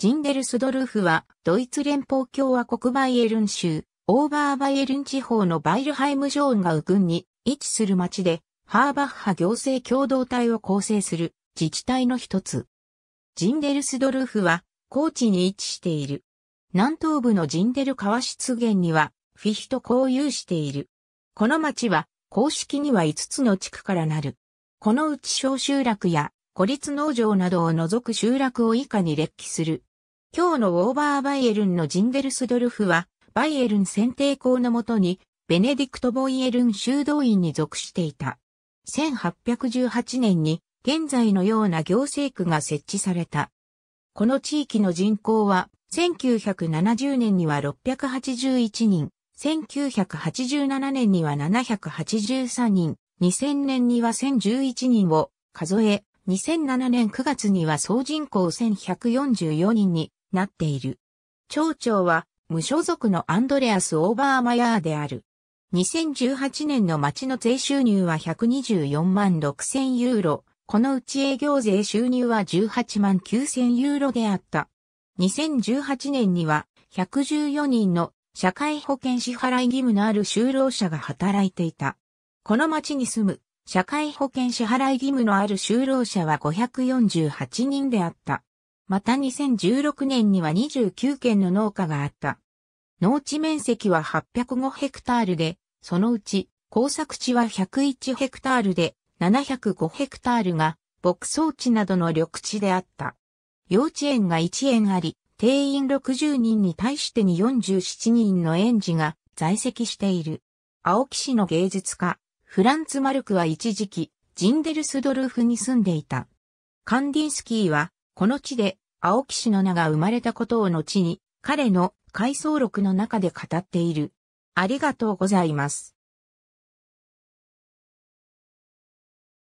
ジンデルスドルフは、ドイツ連邦共和国バイエルン州、オーバーバイエルン地方のバイルハイムジョーンが郡に位置する町で、ハーバッハ行政共同体を構成する自治体の一つ。ジンデルスドルフは、高地に位置している。南東部のジンデル川湿原には、フィヒと交友している。この町は、公式には5つの地区からなる。このうち小集落や、孤立農場などを除く集落を以下に列記する。今日のウォーバーバイエルンのジンデルスドルフは、バイエルン選定校のもとに、ベネディクト・ボイエルン修道院に属していた。1818年に、現在のような行政区が設置された。この地域の人口は、1970年には681人、1987年には783人、2000年には1011人を数え、2007年9月には総人口1144人になっている。町長は無所属のアンドレアス・オーバーマヤーである。2018年の町の税収入は124万6千ユーロ。このうち営業税収入は18万9千ユーロであった。2018年には114人の社会保険支払い義務のある就労者が働いていた。この町に住む社会保険支払い義務のある就労者は548人であった。また2016年には29軒の農家があった。農地面積は805ヘクタールで、そのうち工作地は101ヘクタールで、705ヘクタールが牧草地などの緑地であった。幼稚園が1園あり、定員60人に対してに47人の園児が在籍している。青木市の芸術家、フランツ・マルクは一時期、ジンデルスドルフに住んでいた。カンディンスキーはこの地で青木氏の名が生まれたことを後に彼の回想録の中で語っている。ありがとうございます。